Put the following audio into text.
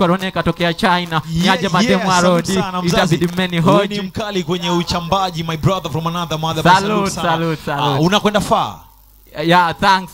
Corone ikatokea China yes, niaje mademu yes, arodi itabidi mmeni hoji ni mkali kwenye uchambaji my brother from another mother salute salute salute uh, ah, unakwenda far yeah thanks